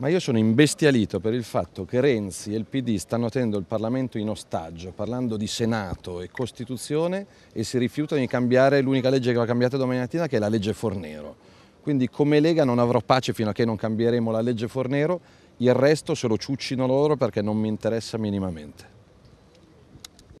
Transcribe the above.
ma io sono imbestialito per il fatto che Renzi e il PD stanno tenendo il Parlamento in ostaggio, parlando di Senato e Costituzione e si rifiutano di cambiare l'unica legge che va cambiata domani mattina che è la legge Fornero. Quindi come Lega non avrò pace fino a che non cambieremo la legge Fornero, il resto se lo ciuccino loro perché non mi interessa minimamente.